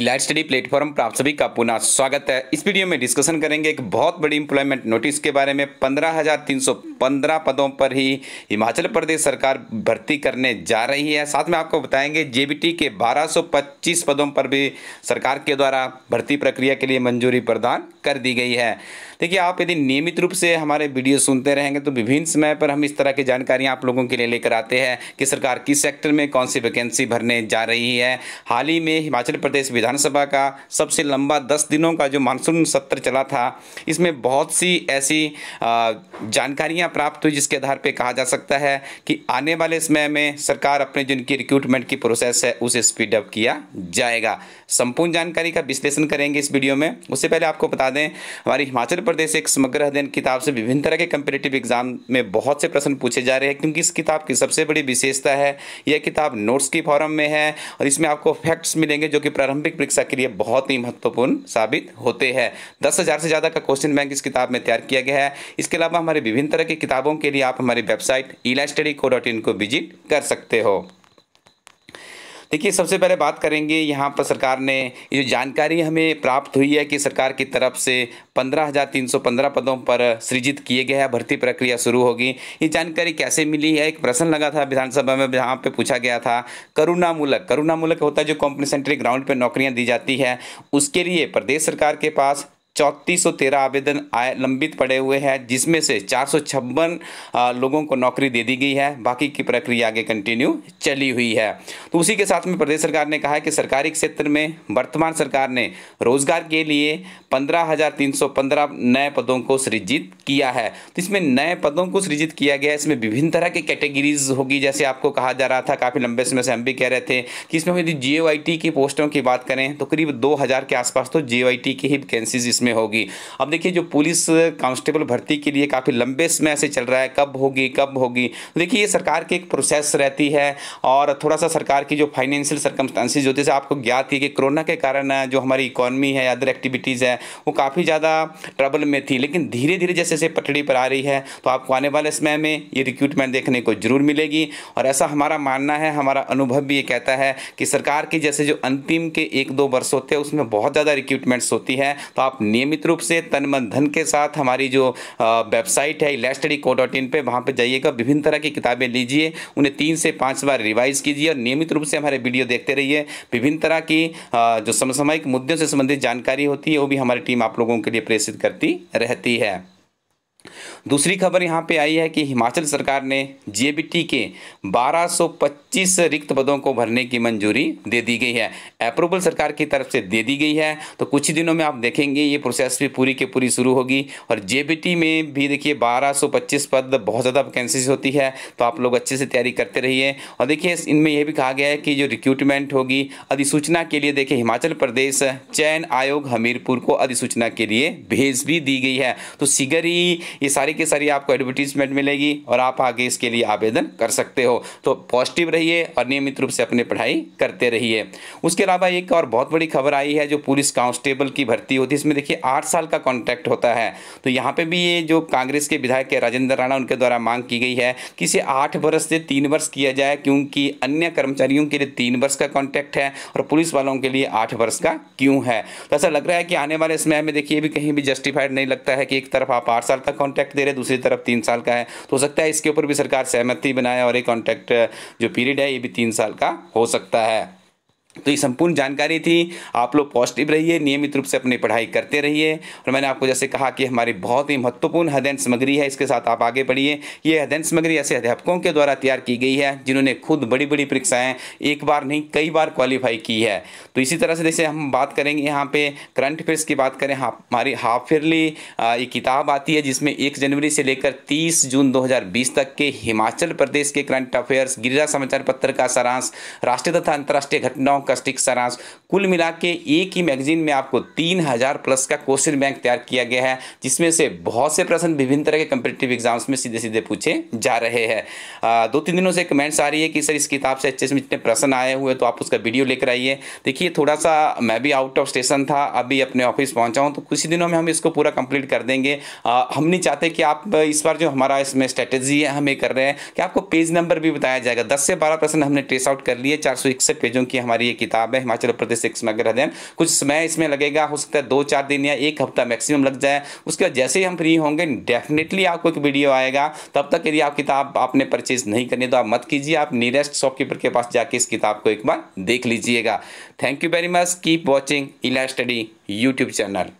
light study platform पर आप सभी का पुनः स्वागत है इस वीडियो में डिस्कशन करेंगे एक बहुत बड़ी इंप्लॉयमेंट नोटिस के बारे में 15,315 पदों पर ही हिमाचल प्रदेश सरकार भर्ती करने जा रही है साथ में आपको बताएंगे जेबीटी के 1225 पदों पर भी सरकार के द्वारा भर्ती प्रक्रिया के लिए मंजूरी प्रदान कर दी गई है देखिए आप यदि नियमित रूप से हमारे वीडियो सुनते रहेंगे तो विभिन्न समय पर हम इस तरह की जानकारियाँ आप लोगों के लिए लेकर आते हैं कि सरकार किस सेक्टर में कौन सी वैकेंसी भरने जा रही है हाल ही में हिमाचल प्रदेश विधानसभा का सबसे लंबा दस दिनों का जो मानसून सत्र चला था इसमें बहुत सी ऐसी जानकारियां प्राप्त हुई जिसके आधार पर कहा जा सकता है कि आने वाले समय में सरकार अपने जो इनकी रिक्रूटमेंट की प्रोसेस है उसे स्पीडअप किया जाएगा संपूर्ण जानकारी का विश्लेषण करेंगे इस वीडियो में उससे पहले आपको बता दें हमारी हिमाचल प्रदेश एक समग्र अध्ययन किताब से विभिन्न तरह के कंपिटेटिव एग्जाम में बहुत से प्रश्न पूछे जा रहे हैं क्योंकि इस किताब की सबसे बड़ी विशेषता है यह किताब नोट्स की फॉरम में है और इसमें आपको फैक्ट्स मिलेंगे जो कि प्रारंभिक प्रारंभिक परीक्षा के लिए बहुत ही महत्वपूर्ण साबित होते हैं दस हज़ार से ज़्यादा का क्वेश्चन बैंक इस किताब में तैयार किया गया है इसके अलावा हमारे विभिन्न तरह की किताबों के लिए आप हमारी वेबसाइट ईला स्टडी को विजिट कर सकते हो देखिए सबसे पहले बात करेंगे यहाँ पर सरकार ने ये जानकारी हमें प्राप्त हुई है कि सरकार की तरफ से 15,315 पदों पर सृजित किए गए हैं भर्ती प्रक्रिया शुरू होगी ये जानकारी कैसे मिली है एक प्रश्न लगा था विधानसभा में जहाँ पे पूछा गया था करुणामूलक करुणामूलक होता है जो कंपनी सेंट्रिक ग्राउंड पर नौकरियाँ दी जाती है उसके लिए प्रदेश सरकार के पास चौंतीस आवेदन लंबित पड़े हुए हैं जिसमें से चार लोगों को नौकरी दे दी गई है बाकी की प्रक्रिया आगे कंटिन्यू चली हुई है तो उसी के साथ में प्रदेश सरकार ने कहा है कि सरकारी क्षेत्र में वर्तमान सरकार ने रोजगार के लिए पंद्रह नए पदों को सृजित किया है तो इसमें नए पदों को सृजित किया गया इसमें विभिन्न तरह की कैटेगरीज होगी जैसे आपको कहा जा रहा था काफ़ी लंबे समय से हम भी कह रहे थे कि इसमें यदि जे की पोस्टों की बात करें तो करीब दो के आसपास तो जे की ही वैकेंसीज इसमें में होगी अब देखिए जो पुलिस कांस्टेबल भर्ती के लिए काफ़ी लंबे समय से चल रहा है कब होगी कब होगी देखिए ये सरकार की एक प्रोसेस रहती है और थोड़ा सा सरकार की जो फाइनेंशियल सर्कमस्टांसिस होती है आपको ज्ञात है कि कोरोना के कारण जो हमारी इकोनमी है अदर एक्टिविटीज़ है वो काफ़ी ज़्यादा ट्रबल में थी लेकिन धीरे धीरे जैसे जैसे पटड़ी पर आ रही है तो आपको आने वाले समय में ये रिक्रूटमेंट देखने को जरूर मिलेगी और ऐसा हमारा मानना है हमारा अनुभव भी ये कहता है कि सरकार की जैसे जो अंतिम के एक दो वर्ष होते हैं उसमें बहुत ज़्यादा रिक्रूटमेंट्स होती है तो आप नियम नियमित रूप से तन मन धन के साथ हमारी जो वेबसाइट है इलेक्ट स्टडी को डॉट इन पर वहाँ पर जाइएगा विभिन्न तरह की किताबें लीजिए उन्हें तीन से पाँच बार रिवाइज कीजिए और नियमित रूप से हमारे वीडियो देखते रहिए विभिन्न तरह की जो समसामयिक मुद्दों से संबंधित जानकारी होती है वो भी हमारी टीम आप लोगों के लिए प्रेषित करती रहती है दूसरी खबर यहाँ पे आई है कि हिमाचल सरकार ने जेबीटी के 1225 रिक्त पदों को भरने की मंजूरी दे दी गई है अप्रूवल सरकार की तरफ से दे दी गई है तो कुछ ही दिनों में आप देखेंगे ये प्रोसेस भी पूरी के पूरी शुरू होगी और जेबीटी में भी देखिए 1225 पद बहुत ज़्यादा वैकेंसीज होती है तो आप लोग अच्छे से तैयारी करते रहिए और देखिए इनमें यह भी कहा गया है कि जो रिक्रूटमेंट होगी अधिसूचना के लिए देखिए हिमाचल प्रदेश चयन आयोग हमीरपुर को अधिसूचना के लिए भेज भी दी गई है तो शीघ्र ही ये सारी की सारी आपको एडवर्टीजमेंट मिलेगी और आप आगे इसके लिए आवेदन कर सकते हो तो पॉजिटिव रहिए और नियमित रूप से अपनी पढ़ाई करते रहिए उसके अलावा एक और बहुत बड़ी खबर आई है जो पुलिस कांस्टेबल की भर्ती होती है इसमें देखिए आठ साल का कॉन्ट्रैक्ट होता है तो यहाँ पर भी ये जो कांग्रेस के विधायक है राजेंद्र राणा उनके द्वारा मांग की गई है कि इसे आठ वर्ष से तीन वर्ष किया जाए क्योंकि अन्य कर्मचारियों के लिए तीन वर्ष का कॉन्ट्रैक्ट है और पुलिस वालों के लिए आठ वर्ष का क्यों है तो ऐसा लग रहा है कि आने वाले समय में देखिए भी कहीं भी जस्टिफाइड नहीं लगता है कि एक तरफ आप आठ साल तक कॉन्ट्रैक्ट दे रहे दूसरी तरफ तीन साल का है तो हो सकता है इसके ऊपर भी सरकार सहमति बनाए और ये कॉन्ट्रैक्ट जो पीरियड है ये भी तीन साल का हो सकता है तो ये संपूर्ण जानकारी थी आप लोग पॉजिटिव रहिए नियमित रूप से अपनी पढ़ाई करते रहिए और मैंने आपको जैसे कहा कि हमारी बहुत ही महत्वपूर्ण अध्ययन सामग्री है इसके साथ आप आगे बढ़िए ये अध्ययन सामग्री ऐसे अध्यापकों के द्वारा तैयार की गई है जिन्होंने खुद बड़ी बड़ी परीक्षाएँ एक बार नहीं कई बार क्वालिफाई की है तो इसी तरह से जैसे हम बात करेंगे यहाँ पर करंट अफेयर्स की बात करें हाँ, हमारी हाफ ईयरली एक किताब आती है जिसमें एक जनवरी से लेकर तीस जून दो तक के हिमाचल प्रदेश के करंट अफेयर्स गिरिजा समाचार पत्र का सारांश राष्ट्रीय तथा अंतर्राष्ट्रीय घटनाओं हूँ कस्टिक सारांश कुल मिला के एक ही मैगजीन में आपको तीन हज़ार प्लस का क्वेश्चन बैंक तैयार किया गया है जिसमें से बहुत से प्रश्न विभिन्न तरह के कम्पिटेटिव एग्जाम्स में सीधे सीधे पूछे जा रहे हैं दो तीन दिनों से कमेंट्स आ रही है कि सर इस किताब से अच्छे से जितने प्रश्न आए हुए तो आप उसका वीडियो लेकर आइए देखिए थोड़ा सा मैं भी आउट ऑफ स्टेशन था अभी अपने ऑफिस पहुँचा हूँ तो कुछ दिनों में हम इसको पूरा कंप्लीट कर देंगे हम नहीं चाहते कि आप इस बार जो हमारा इसमें स्ट्रेटेजी है हमें कर रहे हैं कि आपको पेज नंबर भी बताया जाएगा दस से बारह प्रश्न हमने ट्रेस आउट कर लिए चार पेजों की हमारी ये किताब है हिमाचल प्रदेश सिक्स में समग्र अध्ययन कुछ समय इसमें लगेगा हो सकता है दो चार दिन या एक हफ्ता मैक्सिमम लग जाए उसके बाद जैसे ही हम फ्री होंगे डेफिनेटली आपको एक वीडियो आएगा तब तक यदि आप किताब आपने परचेज नहीं करनी तो आप मत कीजिए आप नियरेस्ट शॉपकीपर के पास जाके इस किताब को एक बार देख लीजिएगा thank you very much keep watching Ila study YouTube channel